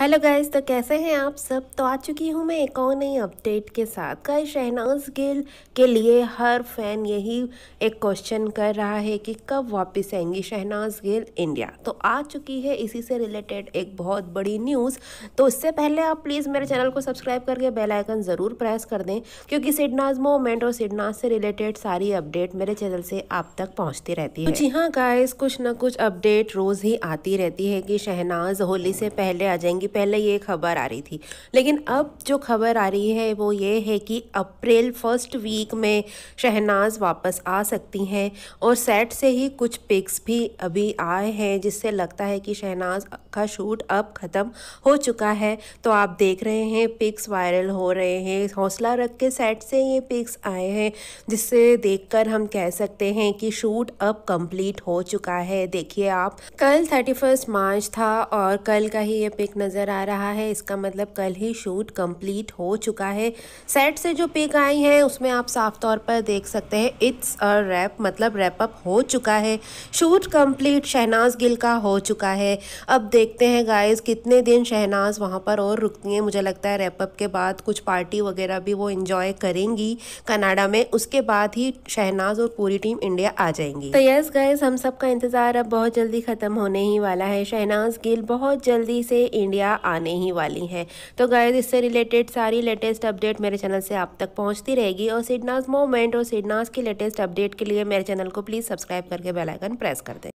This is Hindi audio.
हेलो गाइस तो कैसे हैं आप सब तो आ चुकी हूँ मैं एक और नई अपडेट के साथ का शहनाज गिल के लिए हर फैन यही एक क्वेश्चन कर रहा है कि कब वापस आएंगी शहनाज गिल इंडिया तो आ चुकी है इसी से रिलेटेड एक बहुत बड़ी न्यूज़ तो उससे पहले आप प्लीज़ मेरे चैनल को सब्सक्राइब करके बेल आइकन ज़रूर प्रेस कर दें क्योंकि सिडनाज मोमेंट और सिडनाज से रिलेटेड सारी अपडेट मेरे चैनल से आप तक पहुँचती रहती है जी हाँ गाइस कुछ ना कुछ अपडेट रोज़ ही आती रहती है कि शहनाज होली से पहले आ जाएंगी जाएगी पहले ये खबर आ रही थी लेकिन अब जो खबर आ रही है वो ये है कि अप्रैल फर्स्ट वीक में शहनाज वापस आ सकती हैं और सेट से ही कुछ पिक्स भी अभी आए हैं जिससे लगता है कि शहनाज का शूट अब ख़त्म हो चुका है तो आप देख रहे हैं पिक्स वायरल हो रहे हैं हौसला रख के सेट से ये पिक्स आए हैं जिससे देख हम कह सकते हैं कि शूट अब कंप्लीट हो चुका है देखिए आप कल थर्टी फर्स्ट मार्च था और कल का ही ये पिक नज़र नज़र आ रहा है इसका मतलब कल ही शूट कंप्लीट हो चुका है सेट से जो पिक आई हैं उसमें आप साफ तौर पर देख सकते हैं इट्स अ रैप मतलब रैपअप हो चुका है शूट कंप्लीट शहनाज गिल का हो चुका है अब देखते हैं गाइस कितने दिन शहनाज वहाँ पर और रुकती हैं मुझे लगता है रैपअप के बाद कुछ पार्टी वगैरह भी वो इन्जॉय करेंगी कनाडा में उसके बाद ही शहनाज और पूरी टीम इंडिया आ जाएंगी तो यस गाइस हम सब का इंतज़ार अब बहुत जल्दी ख़त्म होने ही वाला है शहनाज गिल बहुत जल्दी से इंडिया वगैरह आने ही वाली हैं तो गाइज इससे रिलेटेड सारी लेटेस्ट अपडेट मेरे चैनल से आप तक पहुँचती रहेगी और सिडनाज मोमेंट और सिडनाज की लेटेस्ट अपडेट के लिए मेरे चैनल को प्लीज़ सब्सक्राइब करके बेलाइकन प्रेस कर दें